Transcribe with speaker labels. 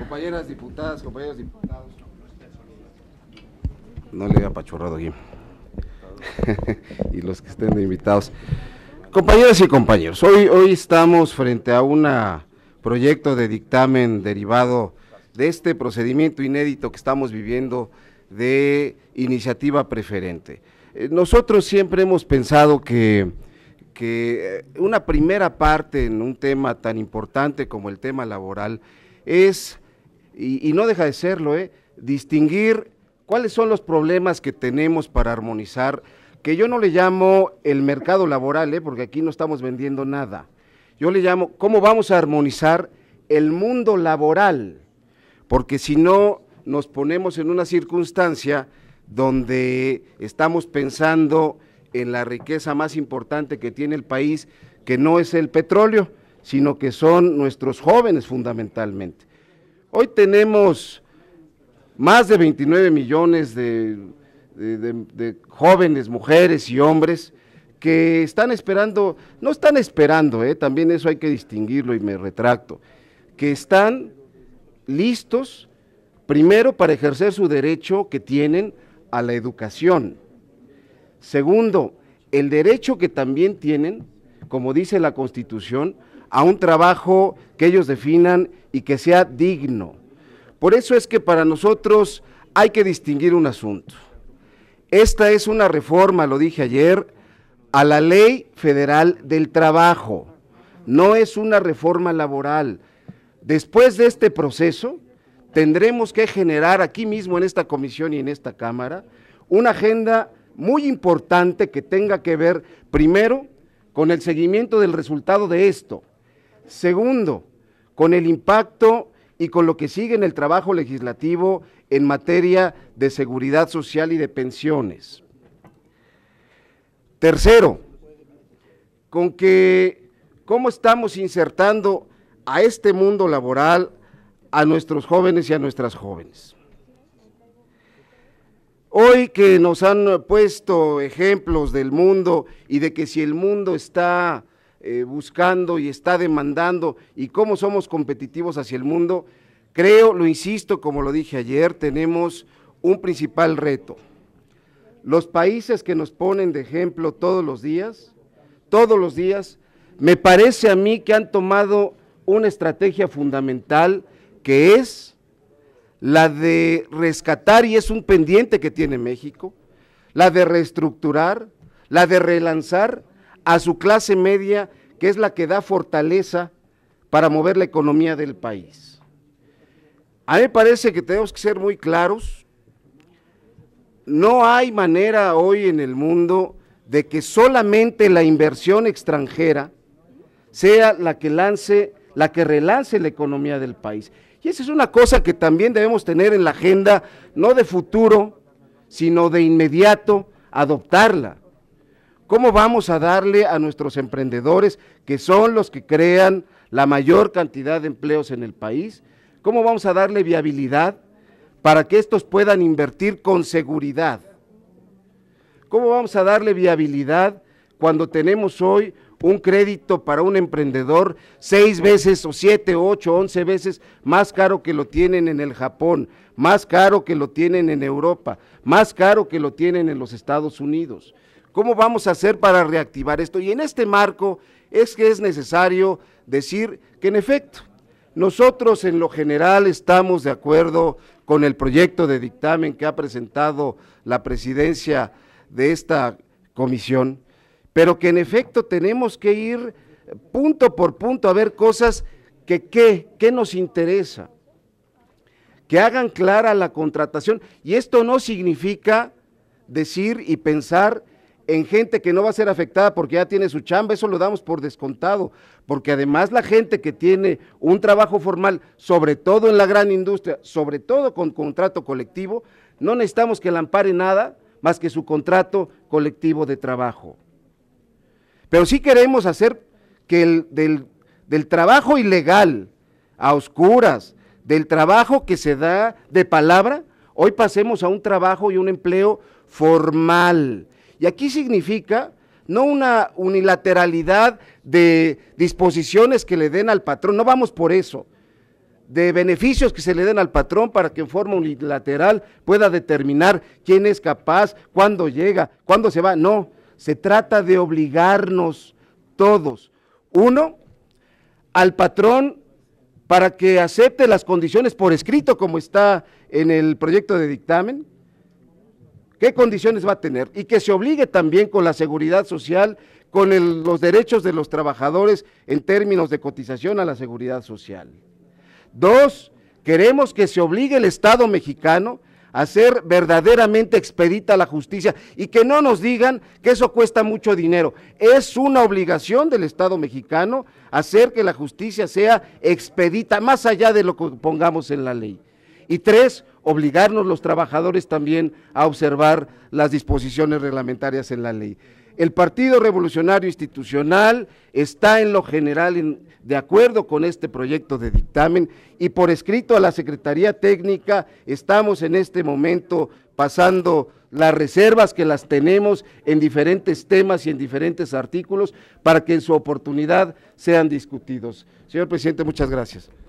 Speaker 1: Compañeras diputadas, compañeros diputados. No le había apachurrado aquí. y los que estén invitados. Compañeras y compañeros, hoy, hoy estamos frente a un proyecto de dictamen derivado de este procedimiento inédito que estamos viviendo de iniciativa preferente. Eh, nosotros siempre hemos pensado que, que eh, una primera parte en un tema tan importante como el tema laboral es y, no deja de serlo, ¿eh? distinguir cuáles son los problemas que tenemos para armonizar, que yo no le llamo el mercado laboral, ¿eh? porque aquí no estamos vendiendo nada. Yo le llamo cómo vamos a armonizar el mundo laboral, porque si no nos ponemos en una circunstancia donde estamos pensando en la riqueza más importante que tiene el país, que no es el petróleo, sino que son nuestros jóvenes fundamentalmente. Hoy tenemos más de 29 millones de, jóvenes, mujeres y hombres que están esperando, no están esperando, eh, también eso hay que distinguirlo y me retracto, que están listos primero para ejercer su derecho que tienen a la educación. Segundo, el derecho que también tienen, como dice la Constitución, a un trabajo que ellos definan y que sea digno. Por eso es que para nosotros hay que distinguir un asunto. Esta es una reforma, lo dije ayer, a la ley federal del trabajo. No es una reforma laboral. Después de este proceso, tendremos que generar aquí mismo en esta comisión y en esta Cámara una agenda muy importante que tenga que ver primero con el seguimiento del resultado de esto, Segundo, con el impacto y con lo que sigue en el trabajo legislativo en materia de seguridad social y de pensiones. Tercero, con que cómo estamos insertando a este mundo laboral a nuestros jóvenes y a nuestras jóvenes. Hoy que nos han puesto ejemplos del mundo y de que si el mundo está eh, buscando y está demandando y cómo somos competitivos hacia el mundo, creo, lo insisto, como lo dije ayer, tenemos un principal reto. Los países que nos ponen de ejemplo todos los días, todos los días, me parece a mí que han tomado una estrategia fundamental que es la de rescatar, y es un pendiente que tiene México, la de reestructurar, la de relanzar a su clase media, que es la que da fortaleza para mover la economía del país. A mí me parece que tenemos que ser muy claros. No hay manera hoy en el mundo de que solamente la inversión extranjera sea la que lance, la que relance la economía del país. Y esa es una cosa que también debemos tener en la agenda, no de futuro, sino de inmediato, adoptarla. ¿Cómo vamos a darle a nuestros emprendedores, que son los que crean la mayor cantidad de empleos en el país, cómo vamos a darle viabilidad para que estos puedan invertir con seguridad? ¿Cómo vamos a darle viabilidad cuando tenemos hoy un crédito para un emprendedor seis veces o siete, ocho, once veces más caro que lo tienen en el Japón, más caro que lo tienen en Europa, más caro que lo tienen en los Estados Unidos? ¿Cómo vamos a hacer para reactivar esto? Y en este marco es que es necesario decir que en efecto, nosotros en lo general estamos de acuerdo con el proyecto de dictamen que ha presentado la presidencia de esta comisión, pero que en efecto tenemos que ir punto por punto a ver cosas que qué, qué nos interesa, que hagan clara la contratación. Y esto no significa decir y pensar en gente que no va a ser afectada porque ya tiene su chamba, eso lo damos por descontado, porque además la gente que tiene un trabajo formal, sobre todo en la gran industria, sobre todo con contrato colectivo, no necesitamos que la ampare nada más que su contrato colectivo de trabajo. Pero sí queremos hacer que el, del, del trabajo ilegal, a oscuras, del trabajo que se da de palabra, hoy pasemos a un trabajo y un empleo formal, y aquí significa no una unilateralidad de disposiciones que le den al patrón, no vamos por eso, de beneficios que se le den al patrón para que en forma unilateral pueda determinar quién es capaz, cuándo llega, cuándo se va, no, se trata de obligarnos todos. Uno, al patrón para que acepte las condiciones por escrito como está en el proyecto de dictamen, qué condiciones va a tener y que se obligue también con la seguridad social, con los derechos de los trabajadores en términos de cotización a la seguridad social. Dos, queremos que se obligue el Estado mexicano a ser verdaderamente expedita la justicia y que no nos digan que eso cuesta mucho dinero. Es una obligación del Estado mexicano hacer que la justicia sea expedita, más allá de lo que pongamos en la ley. Y tres, obligarnos los trabajadores también a observar las disposiciones reglamentarias en la ley. El Partido Revolucionario Institucional está en lo general de acuerdo con este proyecto de dictamen y por escrito a la Secretaría Técnica estamos en este momento pasando las reservas que las tenemos en diferentes temas y en diferentes artículos para que en su oportunidad sean discutidos. Señor presidente, muchas gracias.